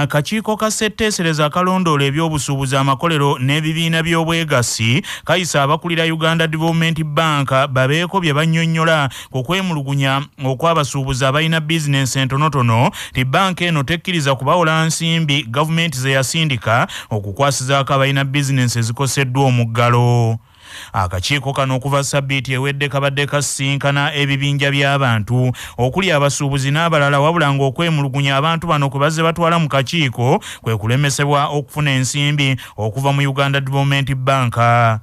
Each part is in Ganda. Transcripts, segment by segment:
akakiiko ka setteesereza akalondoola ebyobusuubuzi amakolero n'ebibiina by'obwegasi kayisa abakulira uganda development bank babeeko bye banyonnyola ku kwemulugunya okw'abasuubuzi abalina bizinensi entonotono ti banka eno tekkiriza kubawola nsimbi gavumenti ze yasindika okukwasizaako abalina bizinensi ezikoseddwa omuggalo akakiiko kano okuva sabiiti ewedde kabadde kasinkana ebibinja by'abantu okuli abasuubuzi n'abalala wabula ng'okwemulugunya abantu bano kwe bazze batwala mu kakiiko kwe kulemesebwa okufuna ensimbi okuva mu uganda development banka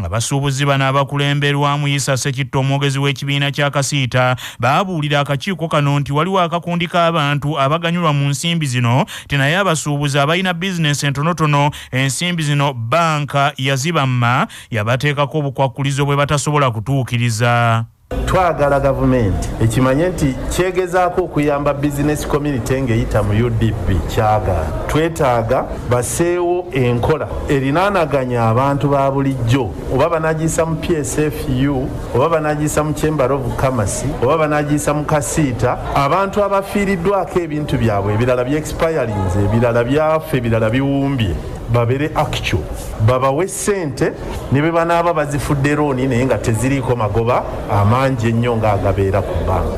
nga basuubuzi bano abakulemberwamu yisa sekitta omwogezi w'ekibiina kya kasiita baabuulira akakiiko kano nti waliwo akakundi k'abantu abaganyulwa mu nsimbi zino tenaye abasuubuzi abalina bizinensi entonotono ensimbi zino banka yaziba mma yabateekako obukwakulizo bwe batasobola kutuukiriza twagala gavumenti ekimanye nti kyegezaako okuyamba bizinesi community ngaeyita mu udp kyagala twetaaga baseewo enkola erinaanaganya abantu ba bulijjo oba banagiyisa mu psfu oba banagiyisa mu chamber of commerce oba banagiyisa mu kasiita abantu abafiiriddwako ebintu byabwe ebirala byexpirings ebirala byafe ebirala biwumbye babere actu babawe sente ne be banaaba bazifudde rooni naye nga teziriiko magoba amangi ennyo ngaagabeera ku bbanga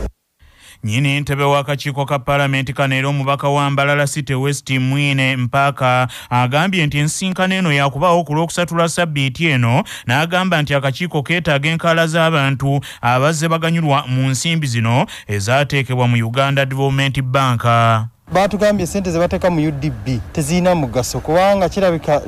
nyini ntebe w'akakiiko ka paalamenti kaneera omubaka wa mbalala city west mwine mpaaka agambye nti ensinkano eno yakubaawo ku lw'okusatulwa sabbiiti eno n'agamba nti akakiiko keetaaga enkaala z'abantu abazze baganyulwa mu nsimbi zino ezaateekebwa mu uganda development banka batugambye sente zebateeka mu udb tezirina mugaso kubanga kirabika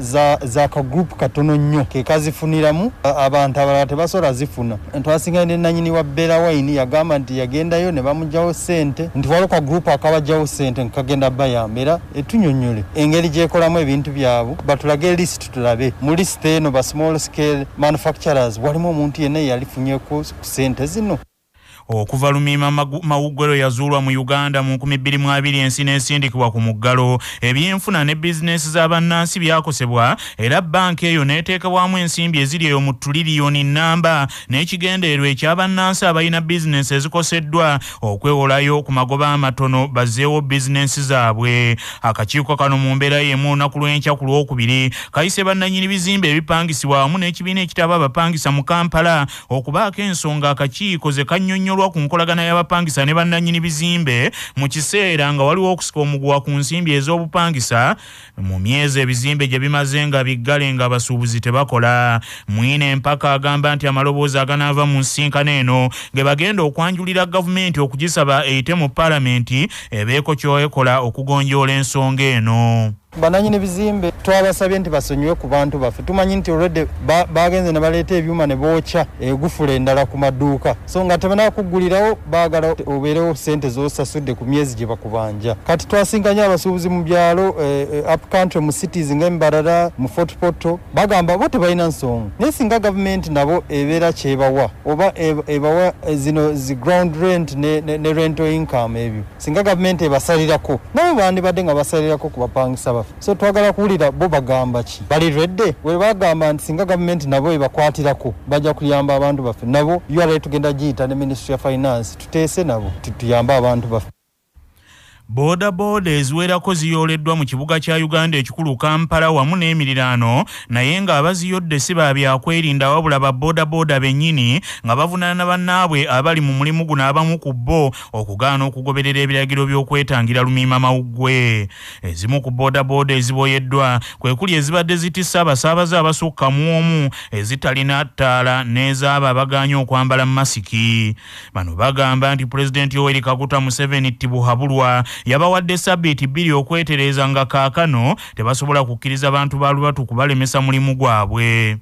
za kagroupu katono nnyo kekazifuniramu abantu abalala tebasobola zifuna ntwasingai ne nanyini wa bera waini yagamba nti yagendayo ne bamugjawo sente nti waliwo kagroupu akabagjawo sente nkagenda bayamba era etunyonyole engeri gyekolamu ebintu byabwe batulage list tulabe mu list eno ba small scale manufacturers walimu omuntu yenna yeyalifunyeku ku sente zino okuva lumiima mawuggalo yazuulwa mu uganda mu 2020 ensi n'esindikibwa ku muggalo ebyenfuna ne bizinesi z'abannansi byakosebwa era banka eyo n'eteekebwamu ensimbi eziri eyo mu tuliliyoni namba n'ekigendererwa ekyabannansi abalina bizinesi ezikoseddwa okwewolayo ku magoba amatono bazzeewo bizinesi zaabwe akakiiko kano mu mbeera yemu olunaku lw'enkya ku lwokubiri kayise bannanyini bizimba ebipangisibwa wamu n'ekibiina ekitaba abapangisa mu kampala okubaako ensonga akakiiko ze kannyonnyola okunyonyolwa ku nkolagana y'abapangisa ne bannanyini bizimbe mu kiseera nga waliwo okusika omuguwa ku nsimbi ez'obupangisa mu myezi ebizimbe gye bimaze nga biggale ng'abasuubuzi tebakola mwine empaka agamba nti amaloboozi aganaava mu nsinkano eno ge bagenda okwanjulira gavumenti okugisaba eyite mu paalamenti ebeeko ky'ekola okugonjoola ensonga eno bananyini bizimbe twabasabye nti basonyiwe ku bantu baffe tumanyi nti olwedde bagenze ne baleeta ebyuma ne bookya egufula endala ku maduuka so nga tebanakuggulirawo baagala obeerewo sente zosasudde ku myezi gye bakubanja kati twasinkanye abasuubuzi mu byalo eh, eh, upcountry mu cities ngaemibalala mu fotpoto bagamba bo tebalina nsonga naye singa gavumenti nabo ebeera kyebawa oba ebawa zino zi ground rent ne rental income ebyo singa gavumenti ebasalirako nabo bandibadde nga basalirako ku bapangisa baffe so twagala kuwulira bo bagamba ki bali redde we bagamba nti singa gavumenti nabo ebakwatirako bajja kuyamba abantu baffe nabo url tugenda giyita ne ministry ya finance tuteese nabo tuyambe abantu baffe boodabooda eziwerako ziyoleddwa mu kibuga kya uganda ekikulu kampala wamu n'emirirano naye ng'abaziyodde si babyakwerinda wabula ba boodabooda bennyini nga bavunaana bannaabwe abali mu mulimu guno abamu ku bo okugaana okugoberera ebiragiro by'okwetangira lumiima mawuggwe ezimu ku boodabooda eziboyeddwa kwe kuli ezibadde zitisa abasaabaze abasukka mu omu ezitalina ttaala n'ezaaba abaganye okwambala mu masiki bano bagamba nti pulezidenti yoweri kaguta museveni tibuhabulwa yabawadde sabiiti bbiri okwetereeza nga kaakano tebasobola kukkiriza bantu ba lubatu kubalemesa mulimu gwabwe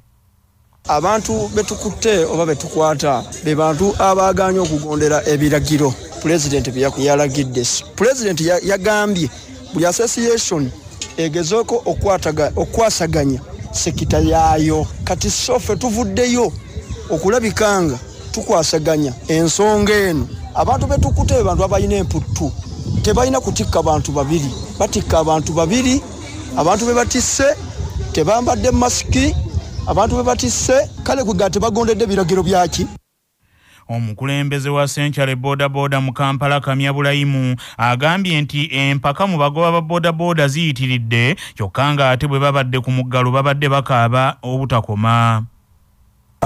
abantu betukutte oba betukwata be bantu abaaganye okugondera ebiragiro pulezidenti byeyalagidde pulezidenti yagambye buli association egezeeko okwasaganya sekita yaayo kati soffe tuvuddeyo okulabika nga tukwasaganya ensonga eno abantu betukutte be bantu abalina emputtu tebalina kutikka bantu babiri batikka abantu babiri abantu be batisse tebambadde masiki abantu be batisse kale kwegaa tebagondedde biragiro byaki omukulembeze wa sencale boodabooda mu kampala kamya bulayimu agambye nti empaka mu bagoba ba boodabooda ziyitiridde kyokka ng'ate bwe babadde ku muggalo babadde bakaaba obutakoma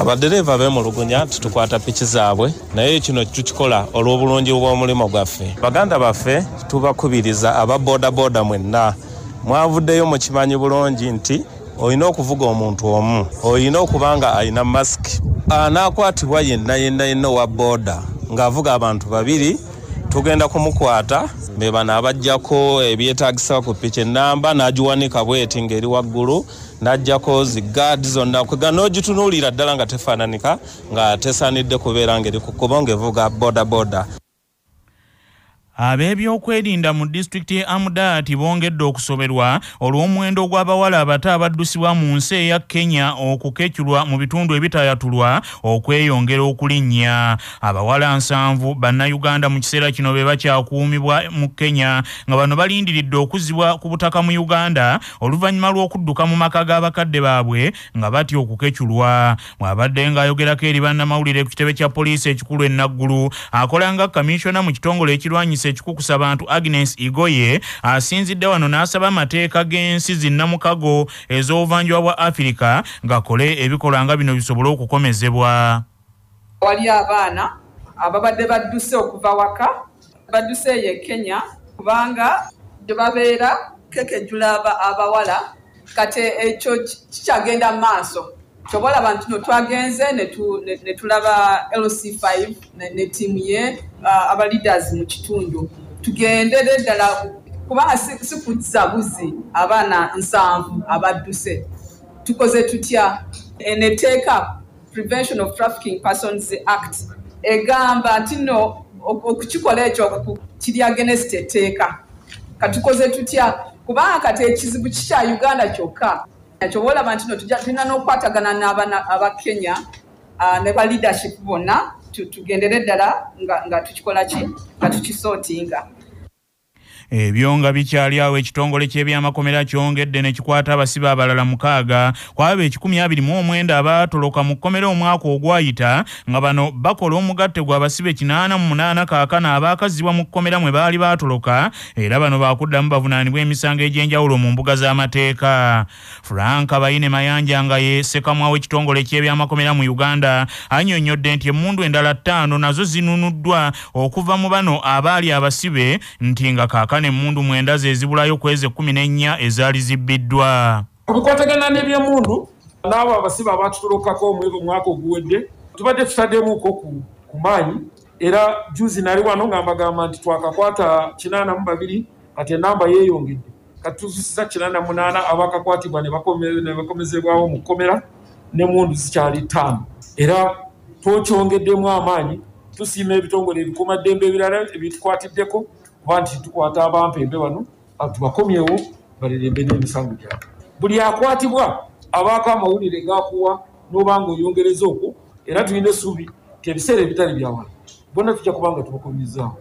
abadereeva bemulugunya titukwata piki zaabwe naye kino tukikola olw'obulungi bw'omulimo gwaffe baganda baffe tubakubiriza aba boodabooda mwenna mwavuddeyo mukimanyi bulungi nti olina okuvuga omuntu omu olina okuba nga alina masiki anaakwatibwa yenna yenna yenna owa booda ng'avuga abantu babiri tugenda kumukwata bebano abajjako ebyetagisa eh, ku piki enamba nagiwanika bweti ngaeri waggulu najjako zigaadi zonna kwega nogitunuulira ddala nga tefaananika nga tesaanidde kubeera ngeri kukuba ngaevuga bodaboda ab'ebyokwerinda mu disitulikiti ye amdat bongedde okusoberwa olw'omuwendo gw'abawala abato abaddusibwa mu nsi eya kenya okukecyulwa mu bitundu ebitayatulwa okweyongera okulinnya abawala nsanvu bannayuganda mu kiseera kino be bakyakuumibwa mu kenya nga bano balindiridde okuzibwa ku butaka mu uganda oluvannyuma lw'okudduka mu maka g'abakadde baabwe nga batya okukecyulwa bw'abadde ng'ayogerako eri bannamawulire ku kitebe kya poliisi ekikulu ennaggulu akola nga kamishona mu kitongole ekirwanyisa ekikukusa bantu agnes igoye asinzidde wano n'asaba amateeka g'ensi zinnamukago ez'obuvanjuba bwa afirika gakole ebikolwa nga bino bisobole okukomezebwa wali abaana ababadde badduse okuva waka badduse eyo e kenya kubanga gyebabeera kekejula abawala kati ekyo kikyagenda mu maaso tobola bantu no twagenze netulaba ne, ne lc5 ne tiimu ye uh, abaleaders mu kitundu tugendere ddala kubanga sikuza si buzi abaana nsanvu abadduse tukoze tutya neteeka prevention of trafficking persons act egamba nti no okukikola ekyo kiri agenesita etteeka katukoze tutya kubanga kati ekizibu kikya uganda kyokka ekyobolaba nti no tulina n'okukwatagana n'aba kenya ah, ne ba leadership bonna tugenderedala nga tukikola ki nga tukisootinga ebyo nga bikyali awo ekitongole ky'ebyamakomera kyongedde nekikwata abasibe abalala mukaaga kwaba ekikumi abiri mu omwenda abaatoloka mu kkomera omwaka ogwayita nga bano bakola omugatte gwa basibe kinaana mu munaana kaakana abaakazibwa mu kkomera mwe baali baatoloka era bano baakuddamu bavunaanibwa emisango egy'enjawulo mu mbuga z'amateeka franka bayine mayanja nga ye sekamwa w'ekitongole ky'ebyamakomera mu uganda annyonnyodde nti emmundu endala ttaano nazo zinunuddwa okuva mu bano abaali abasibe nti nga kaakana kyokka nemundu mwenda zezibulayo kwezi ekumi nenya ezaali zibbiddwa kubikwatagana nebyemundu naabo abasibe abatutolokako omwaka oguwedde tubadde tutaddemuko ku maanyi era juzi nali wano nga mbagamba nti twakakwata kinaana mu babiri kati enamba yeeyongedde kati tuzusiza kinaana munaana abakakwatibwa nebakomezebwawo mu kkomera nemundu zikyali ttaano era twokyongeddemu amaanyi tusiima ebitongole ebikuumaddembe ebirala ebitukwatiddeko kuba nti tukwata abampembe bano tubakomyewo balirembe n'emisango gyabe buli akwatibwa abaako amawulire gakuwa noba nga oyongereza okwo era tulina essuubi ti ebiseera ebitali byawala bonna tujja kubanga tubakomyezaawo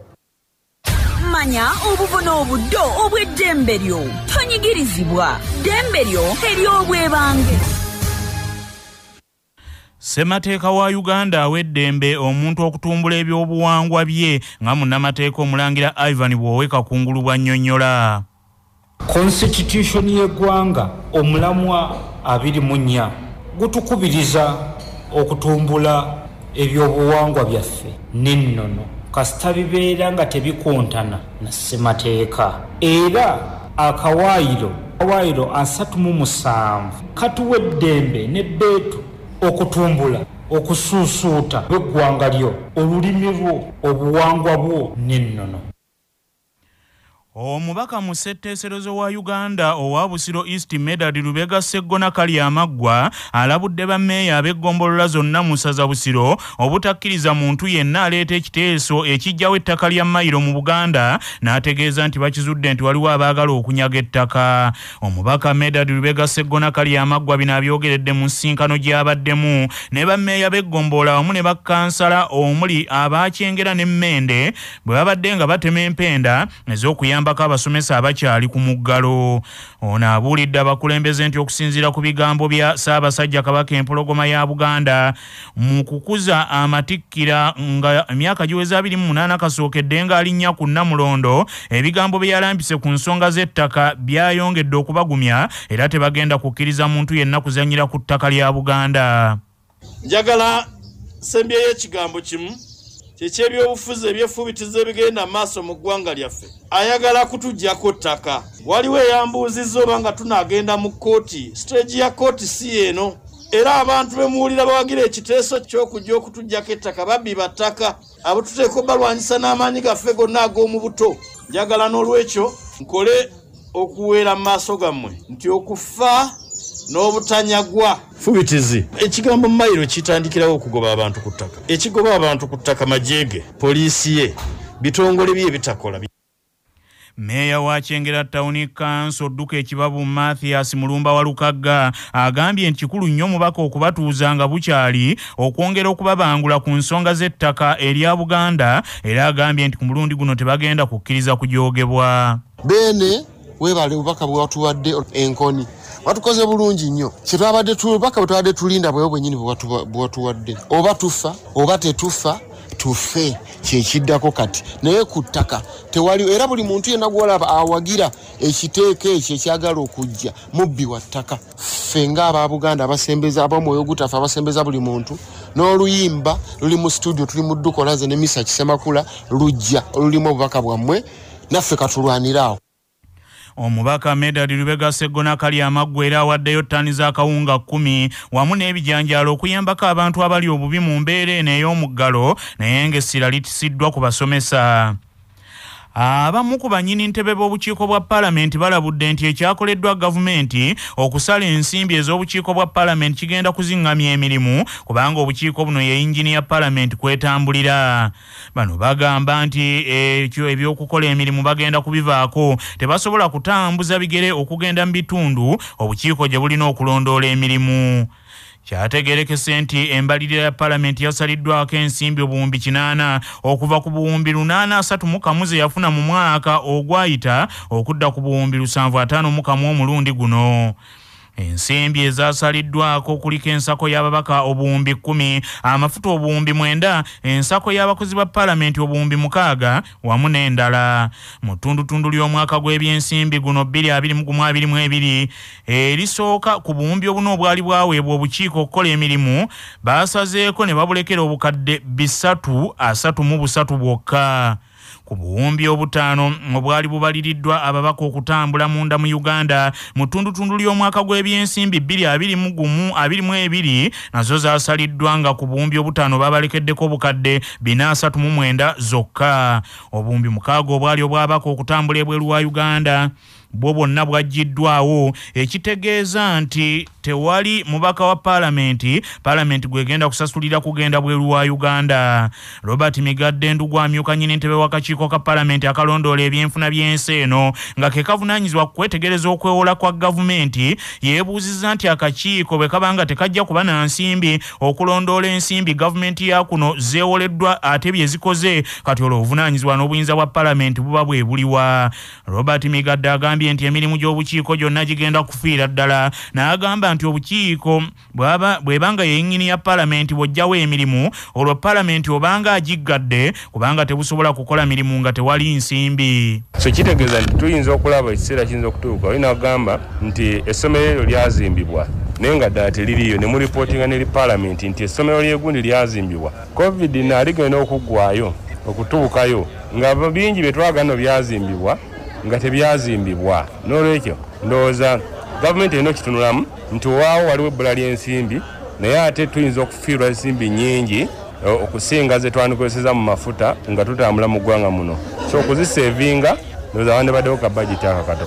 manya obubona obuddo obw'eddembe lyo tonyigirizibwa ddembe lyo ery'obwebangeri ssemateeka wa uganda aweddembe omuntu okutumbula ebyobuwangwa bye nga munnamateeka omulangira ivan bwowe kakungulu bwannyonnyola konstitution y'eggwanga omulamwa 24 gutukubiriza okutumbula ebyobuwangwa byaffe n'ennono kasita bibeera nga tebikontana na ssemateeka era akawaayiro awaayiro 37 katuwa eddembe ne beetu okutumbula okususuuta bweggwanga lyo olulimi lwo obuwangwa bwo n'ennono omubaka mu setteeserezo wa uganda owa busiro east medad lubega seggona kali amaggwa alabudde bammeeya ab'eggombolola zonna mu saza busiro obutakkiriza muntu yenna aleeta ekiteeso ekijjawo ettaka lya mayiro mu buganda n'ategeeza nti bakizudde nti waliwo abaagala okunyaga ettaka omubaka medad lubega seggona kali amaggwa bino abyogeredde mu nsinkano gy'abaddemu ne bammeeya b'eggombolola wamu ne bakkansala omuli abakyengera ne mmende bwe babadde nga batema empenda ez'okuyamba okuyambako abasomesa abakyali ku muggalo ono abuulidde abakulembeze nti okusinziira ku bigambo bya saabasajja kabaka empologoma ya buganda mu kukuza amatikkira nga emyaka giweza 28 kasookedde ngaali nnya ku nnamulondo ebigambo bye yalambise ku nsonga z'ettaka byayongedde okubagumya era tebagenda kukkiriza muntu yenna kuzanyira ku ttaka lya buganda njagala sembyeyo ekigambo kimu kyekyebyobufuzi ebyefubitiza ebigenda maaso mu ggwanga lyaffe ayagala kutugyako ttaka waliwo eyambuuzizza oba nga tunaagenda mu kkooti siteegi ya kkooti si eno era abantu bemuwulira bawagira ekiteeso kyokujja okutugyako ettaka babbi battaka abo tuteeka balwanyisa n'amaanyi gaffe gonna ag'omu buto njagala n'olwekyo nkole okuweera mu maaso gammwe nti okufa n'obutanyagwa fubitizi ekigambo mayiro kitandikirawo okugoba abantu ku ttaka ekigoba abantu ku ttaka majeege poliisi ye bitongole bye ebitakola meeya wa kyengera tawuni kanso odduka ekibabu mathiyas mulumba wa lukagga agambye nti kikulu nnyo omubaka okubatuuza nga bukyali okwongera okubabangula ku nsonga z'ettaka erya buganda era agambye nti ku mulundi guno tebagenda kukkiriza kujogebwa beene webale obubaka bwewatuwadde enkoni watukoze bulungi nnyo kyetwabadde baka bwetwabadde tulinda bwewe bwenyini bwewatuwadde oba tufa oba tetufa tufe kyekiddako kati naye ku ttaka tewali era buli muntu yenna gwolaba awagira ekiteeka ekyo ekyagala okujja mubbi wa ttaka ffe ngaaba buganda abasembeza abomwoyo gutafe abasembeza buli muntu n'oluyimba luli mu situdio tuli mu ddukolaze ne misa kisemakula lujja olulimu obubaka bwammwe naffe katulwanire awo omubaka medadi lubega seggona kali amaggwa era awaddeyo ttaani z'akawunga kkumi wamu n'ebijanjaalo okuyambako abantu abali obubi mu mbeera eno ey'omuggalo naye ng'essira litisiddwa ku basomesa abamu ku banyini ntebe b'obukiiko bwa paalamenti balabudde nti ekyakoleddwa gavumenti okusala ensimbi ez'obukiiko bwa paalamenti kigenda kuziŋŋamya emirimu kubanga obukiiko buno ye yinjini ya paalamenti kwetambulira bano bagamba nti ekyo ebyokukola emirimu bagenda kubivaako tebasobola kutambuza bigere okugenda mu bitundu obukiiko gye bulina okulondoola emirimu kyategerekese nti embalirira ya palamenti yasaliddwako ensimbi obuwumbi 8 okuva ku buwumbi 83 ze yafuna mu mwaka ogwayita okudda ku buwumbi 75 omulundi guno ensimbi ezasaliddwako kuliko ensako y'ababaka obuwumbi 1 amafuta obuwumbi 9 ensako y'abakozi ba paalamenti obuwumbi 6 wamu n'endala mu ttundutundu ly'omwaka gw'ebyensimbi guno 2222 erisooka ku buwumbi obuna obwali bwaweebwa obukiiko okukola emirimu baasazeeko ne babulekera obukadde 333 bwokka ku buwumbi obutaano obwali bubaliriddwa ababaka okutambula munda mu uganda mu ttundutundu ly'omwaka gw'ebyensimbi 2221 nazo zaasaliddwa nga ku buwumbi obutaano babalekeddeko obukadde 439 zokka obuwumbi mukaaga obwali obwabaka okutambula ebweru wa uganda bwo bwonna bwaggiddwawo ekitegeeza nti tewali mubaka wa paalamenti paalamenti gwegenda kusasulira kugenda bweru wa uganda robert migadde ndugwamyuka nyini ntebe wakakiiko ka paalamenti akalondoola ebyenfuna by'ensi eno nga ke kavunaanyizibwa ku kwetegereza okwewola kwa gavumenti yeebuuzizza nti akakiiko bwe kaba nga tekajja kuba na nsimbi okulondoola ensimbi gavumenti ya kuno zeewoleddwa ate bye zikoze kati olwo obuvunaanyizibwa n'obuyinza bwa paalamenti buba bwe buliwa robert migadde agambye agambye nti emirimu gy'obukiiko gyonna gigenda kufiira ddala n'agamba nti obukiiko bwebanga yenyini ya palamenti bwojjawo emirimu olwo palamenti obanga agiggadde kubanga tebusobola kukola mirimu nga tewali nsimbi so kitegeeza nti tuyinza okulaba ekiseera kiyinza okutuuka oyina agamba nti essomero eryo lyazimbibwa naye nga ddala teririiyo nemuripootinga neri palamenti nti essomero lyegundi lyazimbibwa covid naligenda okuggwayo okutuukayo nga bingi bye twagano byazimbibwa nga tebyazimbibwa n'olwekyo ndowooza gavumenti erina okitunulamu nti waawo waliwo ebbula ly'ensimbi naye ate tuyinza okufiirwa ensimbi nyingi eh, okusinga ze twandikozeseza mu mafuta nga tutambula mu ggwanga muno so okuzisevinga ndowooza wandibaddewo kabajitaakakato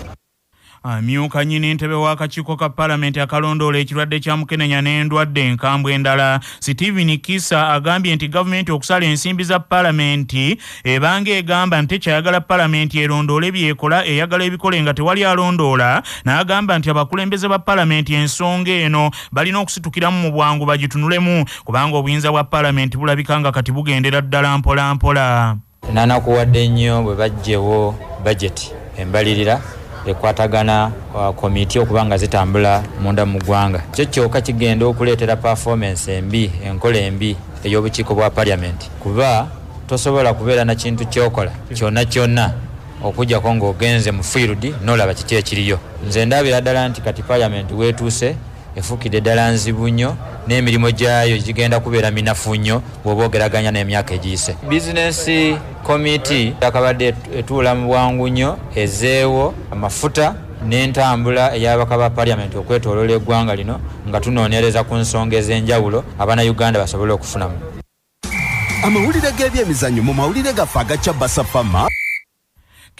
amyuka nyinintebe w'akakiiko ka paalamenti akalondoola ekirwadde kya mukenenya n'endwadde enkambw endala steven kisa agambye nti gavumenti okusala ensimbi za paalamenti ebanga egamba nti tekyayagala paalamenti erondoole byekola eyagala ebikole nga tewali alondoola n'agamba nti abakulembeze ba paalamenti ensonga eno balina okusitukiramu mu bwangu bagitunulemu kubanga obuyinza bwa paalamenti bulabika nga kati bugendera ddala mpola mpola nanakuwadde nnyo bwe bajjewo bajeti embalirira ekwatagana komiti uh, okuba nga zitambula munda mu ggwanga kyokyoka kigenda okuleetera pefomance embi enkola embi ey'obukiiko bwa paliamenti kuba tosobola kubeera na kintu kyokola kyonna kyonna okujjako ng'ogenze mu fiirudi noolaba kiki ekiriyo nze ndabira ddala nti kati paliamenti weetuuse efuukidde eddala nzibu nnyo n'emirimu gyayo gigenda kubeera minafu nnyo bw'oba ogeraganya n'emyaka egiyise bizinesi komiti akabadde etuula mu bwangu nnyo ezeewo amafuta n'entambula eyabaka ba paliamenti okwetoolola eggwanga lino nga tunoonyereza ku nsonga ez'enjawulo abannayuganda basobole okufunamu amawulire g'ebyemizannyo mu mawulire gaffe agacya basafama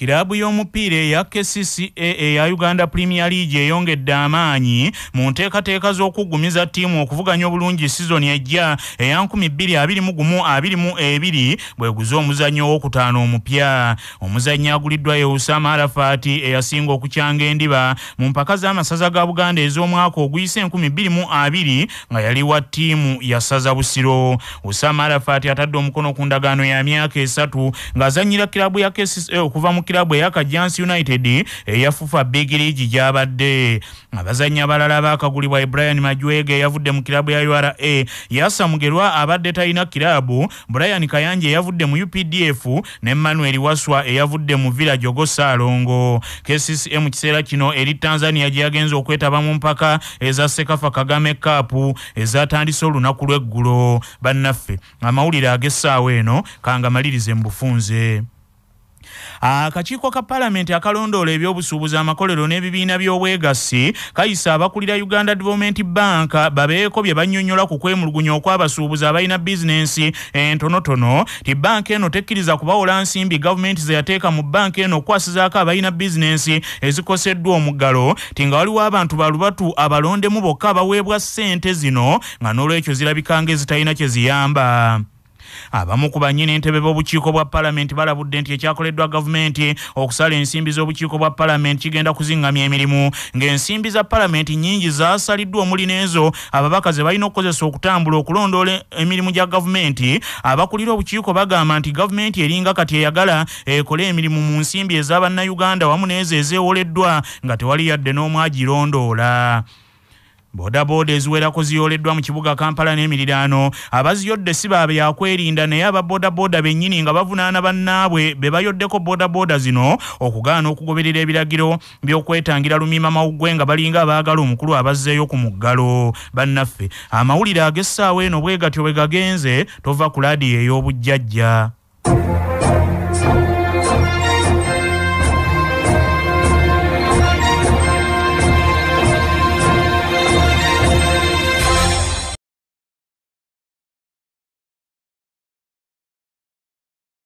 kiraabu y'omupiira eya kcca eya uganda premier league eyongedde amaanyi mu nteekateeka z'okuggumiza ttiimu okuvuganya obulungi sizoni ejja eya 2221 bweguze omuzannyo w'okutaano omupya omuzannyo aguliddwa ye husama arafati eyasinga okukyanga endiba mu mpaka z'amasaza ga buganda ez'omwaka oguyise 22 nga yali wa ttiimu yasaza busiro husama arafati atadde omukono ku ndagaano ya myaka esatu ng'azannyira kiraabu ya kcca eh, okuva mu kilabu eyakajansi united eyafufa bigiriigi gyabadde abazanyi abalala bakagulibwa ebrian majwege eyavudde mu kilabu ya ura yasa mugerwa abadde talina kilabu brian kayanja eyavudde mu updf ne manuel waswa eyavudde mu villa jogosalongo kccm kiseera kino eri tanzania gyeyagenza okwetaba mu mpaka eza sekafa kagame kaapu ezatandise olunaku lweggulo bannaffe amawulire ag'essaawa eno kangamalirize mu bufunze akakiiko ka palamenti akalondoola ebyobusuubuzi amakolero n'ebibiina by'obwegasi kayisa abakulira uganda development bank babeeko bye banyonyola ku kwemulugunya okw'abasuubuzi abalina bizinensi entonotono ti banka eno tekkiriza kubawola nsimbi gavumenti ze yateeka mu banka eno okukwasizaako abalina bizinensi ezikoseddwa omuggalo ti nga waliwo abantu balubatu abalondemu bokka abaweebwa ssente zino nga n'olwekyo zirabika ngaezitalina kye ziyamba abamu ku banyini entebe b'obukiiko bwa paalamenti balabudde nti ekyakoleddwa gavumenti okusala ensimbi z'obukiiko bwa paalamenti kigenda kuzingamya emirimu ng'ensimbi za paalamenti nnyingi zaasaliddwa omuli n'ezo ababaka ze balina okukozesa okutambula okulondoola emirimu gya gavumenti abakulira obukiiko bagamba nti gavumenti eringa kati eyagala ekole emirimu mu nsimbi ezabannayuganda wamu n'ezo ezeewoleddwa nga tewali yadde n'omu agirondoola bodaboda eziwerako ziyoleddwa mu kibuga kampala n'emiriraano abaziyodde si baabe yakwerinda naye ababodaboda bennyini nga bavunaana bannaabwe be bayoddeko bodaboda zino okugaana okugoberera ebiragiro by'okwetangira lumiima mawuggwe nga balinga abaagala omukulu abazzeeyo ku muggalo bannaffe amawulire ag'essaawa eno bwe gatyo bwe gagenze tova ku laadiyo ey'obujjajja